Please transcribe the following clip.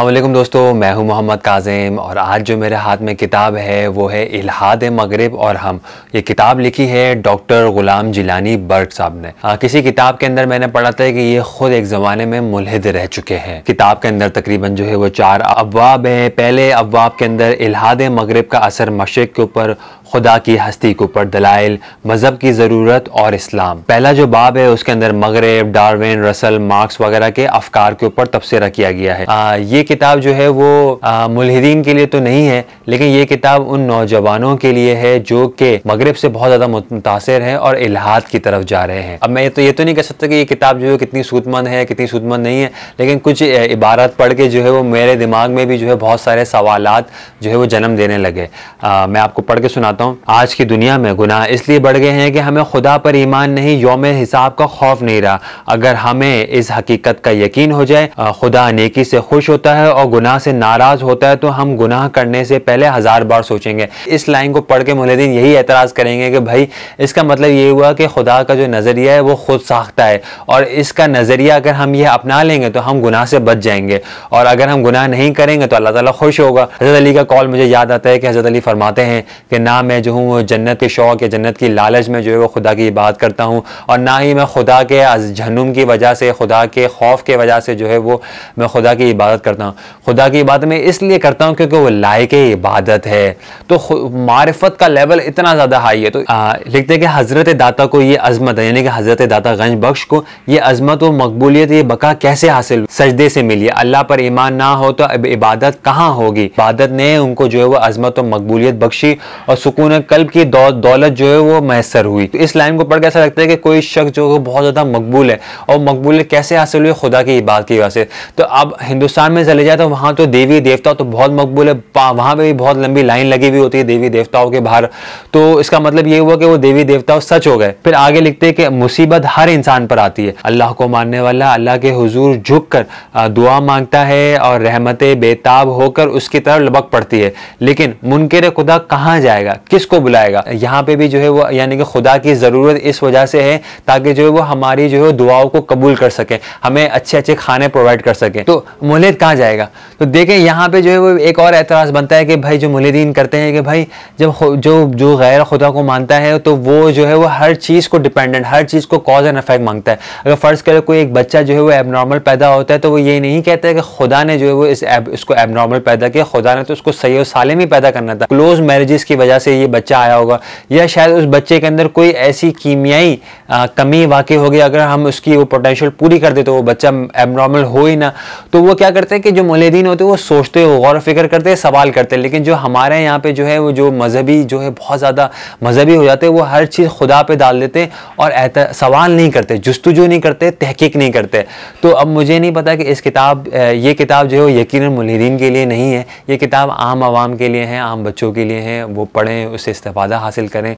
अल्लाम दोस्तों मैं हूं मोहम्मद काजिम और आज जो मेरे हाथ में किताब है वो है इलाहाद मगरब और हम ये किताब लिखी है डॉक्टर ग़ुलाम जिलानी बर्ट साहब ने आ, किसी किताब के अंदर मैंने पढ़ा था कि ये खुद एक ज़माने में मुलहद रह चुके हैं किताब के अंदर तकरीबन जो है वो चार अबवाब हैं पहले अबवाब के अंदर इलाहाद मगरब का असर मशरक़ के ऊपर खुदा की हस्ती के ऊपर दलाइल मज़हब की ज़रूरत और इस्लाम पहला जो बाब है उसके अंदर मगरब डार्विन रसल मार्क्स वगैरह के अफकार के ऊपर तबसरा किया गया है आ, ये किताब जो है वो मुलहदीन के लिए तो नहीं है लेकिन ये किताब उन नौजवानों के लिए है जो कि मगरब से बहुत ज़्यादा मुतासर है और इलाहाद की तरफ जा रहे हैं अब मैं तो ये तो नहीं कह सकता कि ये किताब जो है कितनी सूदमंद है कितनी सूदमंद नहीं है लेकिन कुछ इबारत पढ़ के जो है वो मेरे दिमाग में भी जो है बहुत सारे सवाल जो है वो जन्म देने लगे आ, मैं आपको पढ़ के सुनाता हूँ आज की दुनिया में गुनाह इसलिए बढ़ गए हैं कि हमें खुदा पर ईमान नहीं योम हिसाब का खौफ नहीं रहा अगर हमें इस हकीकत का यकीन हो जाए खुदा नेकी से खुश होता है और गुनाह से नाराज़ होता है तो हम गुनाह करने से पहले पहले हज़ार बार सोचेंगे इस लाइन को पढ़ के मुलदीन यही एतराज़ करेंगे कि भाई इसका मतलब ये हुआ कि खुदा का जो नज़रिया है वो खुद साख्ता है और इसका नज़रिया अगर हम यह अपना लेंगे तो हम गुनाह से बच जाएंगे और अगर हम गुनाह नहीं करेंगे तो अल्लाह ताला खुश होगा हज़रत अली का कॉल मुझे याद आता है कि हज़रत अली फरमाते हैं कि ना मैं जो हूँ जन्नत के शौक़ या जन्नत की लालच में जो है वो खुदा की बात करता हूँ और ना ही मैं खुदा के जहनुम की वजह से खुदा के खौफ के वजह से जो है वो मैं खुदा की इबादत करता हूँ खुदा की इबादत मैं इसलिए करता हूँ क्योंकि वो लायक ही इबादत है तो मारफत का लेवल इतना ज़्यादा हाई है तो आ, लिखते हैं कि हज़रत दाता को ये अजमत है यानी कि हज़रत दाता गंज बख्श को ये अजमत व मकबूलियत ये बका कैसे हासिल सजदे से मिली अल्लाह पर ईमान ना हो तो अब इबादत कहाँ होगी इबादत ने उनको जो है वो अजमत व मकबूलियत बख्शी और सुकून कल्ब की दौ, दौलत जो है वो मैसर हुई तो इस लाइन को पढ़ के ऐसा लगता है कि कोई शख्स जो है बहुत ज़्यादा मकबूल है और मकबूलियत कैसे हासिल हुई खुदा की इबादत की वजह से तो अब हिंदुस्तान में चले जाए तो वहाँ तो देवी देवता तो बहुत मकबूल है वहाँ पर की बहुत लंबी लाइन लगी हुई होती है देवी देवताओं के बाहर तो इसका मतलब ये हुआ कि वो देवी देवताओं सच हो गए फिर आगे लिखते हैं कि मुसीबत हर इंसान पर आती है अल्लाह को मानने वाला अल्लाह के हुजूर झुक कर दुआ मांगता है और रहमत बेताब होकर उसकी तरफ लबक पड़ती है लेकिन मुनकर खुदा कहाँ जाएगा किसको बुलाएगा यहाँ पे भी जो है वो यानी कि खुदा की ज़रूरत इस वजह से है ताकि जो है वो हमारी जो है दुआओं को कबूल कर सकें हमें अच्छे अच्छे खाने प्रोवाइड कर सकें तो मोहलत कहाँ जाएगा तो देखें यहाँ पे जो है वो एक और एतराज़ बनता है कि भाई जो मुलदीन करते हैं कि भाई जब जो जो गैर खुदा को मानता है तो वो जो है वो हर चीज़ को डिपेंडेंट हर चीज़ को कॉज एंड अफेक्ट मांगता है अगर फ़र्ज़ करें कोई एक बच्चा जो है वो एबनॉर्मल पैदा होता है तो वो ये नहीं कहता है कि खुदा ने जो है वो इस एब, इसको एबनॉर्मल पैदा किया खुदा ने तो उसको सही और साले ही पैदा करना था क्लोज मैरिज़ की वजह से ये बच्चा आया होगा या शायद उस बच्चे के अंदर कोई ऐसी कीमियाई कमी वाकई होगी अगर हम उसकी वो पोटेंशियल पूरी कर दे तो वो बच्चा एबनॉर्मल हो ही ना तो वो क्या करते हैं कि जो मुलदीन होते हैं वो सोचते हो गौर फिक्र करते हैं सवाल करते लेकिन जो हमारे यहाँ पे जो है वो जो मजहबी जो है बहुत ज़्यादा मजहबी हो जाते हैं वो हर चीज़ खुदा पे डाल देते हैं और सवाल नहीं करते जस्तुजो नहीं करते तहकीक नहीं करते तो अब मुझे नहीं पता कि इस किताब ये किताब जो है वो यकीन मुलहरीन के लिए नहीं है ये किताब आम आवाम के लिए है आम बच्चों के लिए है वो पढ़ें उससे इस्तेफादा हासिल करें